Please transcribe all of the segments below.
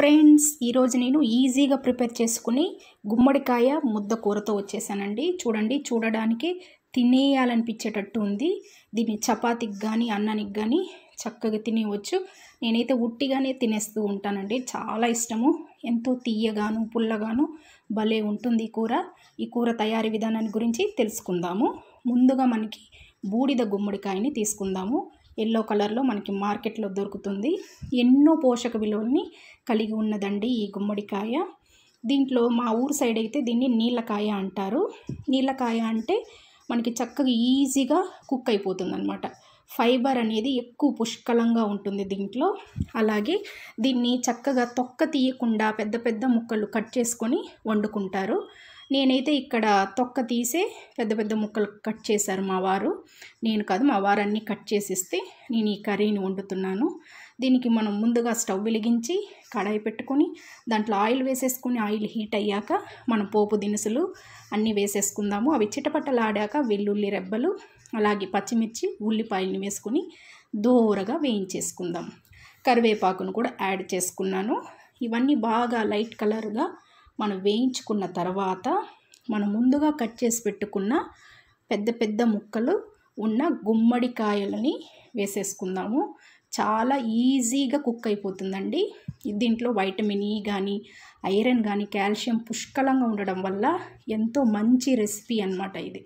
friends ఈరోజు నేను ఈజీగా ప్రిపేర్ చేసుకుని గుమ్మడికాయ ముద్ద కూరతో వచ్చేసానండి చూడండి చూడడానికి తినేయాలనిపించేటట్టు ఉంది దీన్ని చపాతీకి కానీ అన్నానికి కానీ చక్కగా తినేయవచ్చు నేనైతే ఉట్టిగానే తినేస్తూ ఉంటానండి చాలా ఇష్టము ఎంతో తీయగాను పుల్లగాను భలే ఉంటుంది ఈ కూర ఈ కూర తయారీ విధానాన్ని గురించి తెలుసుకుందాము ముందుగా మనకి బూడిద గుమ్మడికాయని తీసుకుందాము ఎల్లో కలర్లో మనకి మార్కెట్లో దొరుకుతుంది ఎన్నో పోషక విలువల్ని కలిగి ఉన్నదండి ఈ గుమ్మడికాయ దీంట్లో మా ఊరు సైడ్ అయితే దీన్ని నీళ్ళకాయ అంటారు నీళ్ళకాయ అంటే మనకి చక్కగా ఈజీగా కుక్ అయిపోతుంది అనమాట ఫైబర్ అనేది ఎక్కువ పుష్కలంగా ఉంటుంది దీంట్లో అలాగే దీన్ని చక్కగా తొక్క తీయకుండా పెద్ద పెద్ద ముక్కలు కట్ చేసుకొని వండుకుంటారు నేనైతే ఇక్కడ తొక్క తీసే పెద్ద పెద్ద ముక్కలు కట్ చేశారు మా వారు నేను కాదు మా వారన్నీ కట్ కట్ చేసిస్తే నేను ఈ కర్రీని వండుతున్నాను దీనికి మనం ముందుగా స్టవ్ వెలిగించి కడాయి పెట్టుకొని దాంట్లో ఆయిల్ వేసేసుకుని ఆయిల్ హీట్ అయ్యాక మనం పోపు దినుసులు అన్నీ వేసేసుకుందాము అవి చిటపట్టలాడాక వెల్లుల్లి రెబ్బలు అలాగే పచ్చిమిర్చి ఉల్లిపాయలని వేసుకొని దూరగా వేయించేసుకుందాం కరివేపాకును కూడా యాడ్ చేసుకున్నాను ఇవన్నీ బాగా లైట్ కలర్గా మనం వేయించుకున్న తర్వాత మనం ముందుగా కట్ చేసి పెట్టుకున్న పెద్ద పెద్ద ముక్కలు ఉన్న గుమ్మడికాయలని వేసేసుకుందాము చాలా ఈజీగా కుక్ అయిపోతుందండి దీంట్లో వైటమిన్ ఈ e కానీ ఐరన్ కానీ కాల్షియం పుష్కలంగా ఉండడం వల్ల ఎంతో మంచి రెసిపీ అనమాట ఇది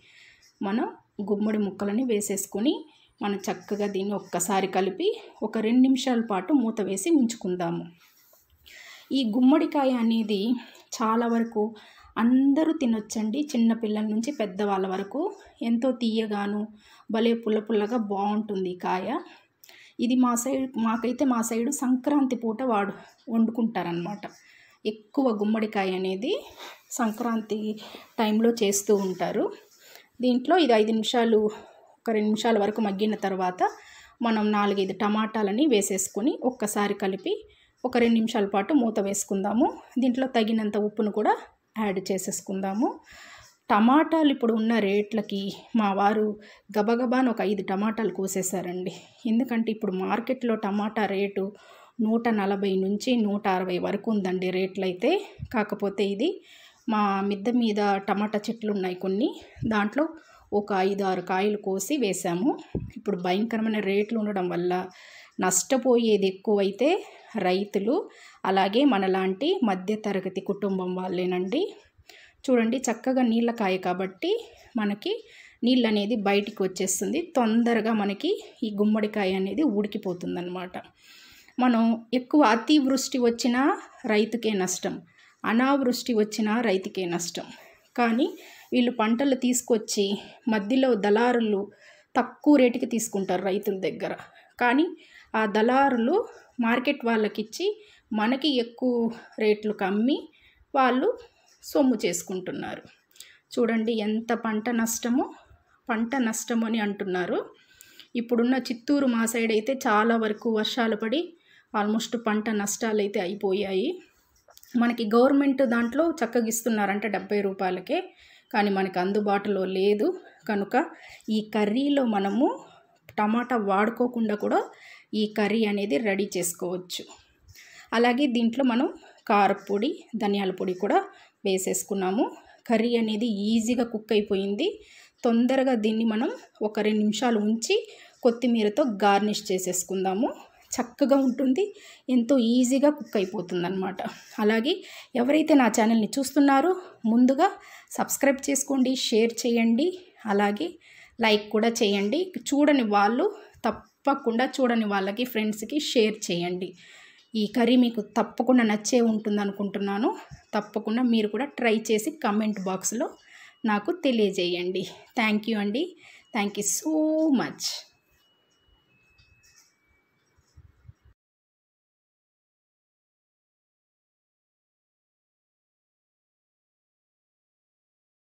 మనం గుమ్మడి ముక్కలని వేసేసుకొని మనం చక్కగా దీన్ని ఒక్కసారి కలిపి ఒక రెండు నిమిషాల పాటు మూత వేసి ఉంచుకుందాము ఈ గుమ్మడికాయ అనేది చాలా వరకు అందరూ తినొచ్చండి చిన్నపిల్లల నుంచి పెద్దవాళ్ళ వరకు ఎంతో తీయగాను భలే పుల్ల పుల్లగా బాగుంటుంది కాయ ఇది మా సైడ్ మాకైతే మా సైడు సంక్రాంతి పూట వాడు వండుకుంటారనమాట ఎక్కువ గుమ్మడికాయ అనేది సంక్రాంతి టైంలో చేస్తూ ఉంటారు దీంట్లో ఇది ఐదు నిమిషాలు ఒక రెండు నిమిషాల వరకు మగ్గిన తర్వాత మనం నాలుగైదు టమాటాలని వేసేసుకొని ఒక్కసారి కలిపి ఒక రెండు నిమిషాల పాటు మూత వేసుకుందాము దీంట్లో తగినంత ఉప్పును కూడా యాడ్ చేసేసుకుందాము టమాటాలు ఇప్పుడు ఉన్న రేట్లకి మా వారు గబగబాను ఒక ఐదు టమాటాలు కోసేశారండి ఎందుకంటే ఇప్పుడు మార్కెట్లో టమాటా రేటు నూట నలభై నుంచి నూట అరవై వరకు ఉందండి రేట్లు అయితే కాకపోతే ఇది మా మిద్ద మీద టమాటా చెట్లు ఉన్నాయి కొన్ని దాంట్లో ఒక ఐదు ఆరు కాయలు కోసి వేసాము ఇప్పుడు భయంకరమైన రేట్లు ఉండడం వల్ల నష్టపోయేది ఎక్కువైతే రైతులు అలాగే మనలాంటి మధ్యతరగతి కుటుంబం వాళ్ళేనండి చూడండి చక్కగా నీళ్ళకాయ కాబట్టి మనకి నీళ్ళు అనేది బయటికి వచ్చేస్తుంది తొందరగా మనకి ఈ గుమ్మడికాయ అనేది అనమాట మనం ఎక్కువ అతివృష్టి వచ్చినా రైతుకే నష్టం అనావృష్టి వచ్చినా రైతుకే నష్టం కానీ వీళ్ళు పంటలు తీసుకొచ్చి మధ్యలో దళారులు తక్కువ రేటుకి తీసుకుంటారు రైతుల దగ్గర కానీ ఆ దళారులు మార్కెట్ వాళ్ళకిచ్చి మనకి ఎక్కువ రేట్లు కమ్మి వాళ్ళు సొమ్ము చేసుకుంటున్నారు చూడండి ఎంత పంట నష్టమో పంట నష్టం అని అంటున్నారు ఇప్పుడున్న చిత్తూరు మా సైడ్ అయితే చాలా వరకు వర్షాలు పడి ఆల్మోస్ట్ పంట నష్టాలు అయితే అయిపోయాయి మనకి గవర్నమెంట్ దాంట్లో చక్కగా ఇస్తున్నారంటే డెబ్బై రూపాయలకే కానీ మనకి అందుబాటులో లేదు కనుక ఈ కర్రీలో మనము టమాటా వాడుకోకుండా కూడా ఈ కర్రీ అనేది రెడీ చేసుకోవచ్చు అలాగే దీంట్లో మనం కారపొడి ధనియాల పొడి కూడా వేసేసుకున్నాము కర్రీ అనేది ఈజీగా కుక్ అయిపోయింది తొందరగా దీన్ని మనం ఒక రెండు నిమిషాలు ఉంచి కొత్తిమీరతో గార్నిష్ చేసేసుకుందాము చక్కగా ఉంటుంది ఎంతో ఈజీగా కుక్ అయిపోతుంది అనమాట అలాగే ఎవరైతే నా ఛానల్ని చూస్తున్నారో ముందుగా సబ్స్క్రైబ్ చేసుకోండి షేర్ చేయండి అలాగే లైక్ కూడా చేయండి చూడని వాళ్ళు తప్ప తప్పకుండా చూడని వాళ్ళకి ఫ్రెండ్స్కి షేర్ చేయండి ఈ కర్రీ మీకు తప్పకుండా నచ్చే ఉంటుంది అనుకుంటున్నాను తప్పకుండా మీరు కూడా ట్రై చేసి కమెంట్ బాక్స్లో నాకు తెలియజేయండి థ్యాంక్ యూ అండి థ్యాంక్ యూ సో మచ్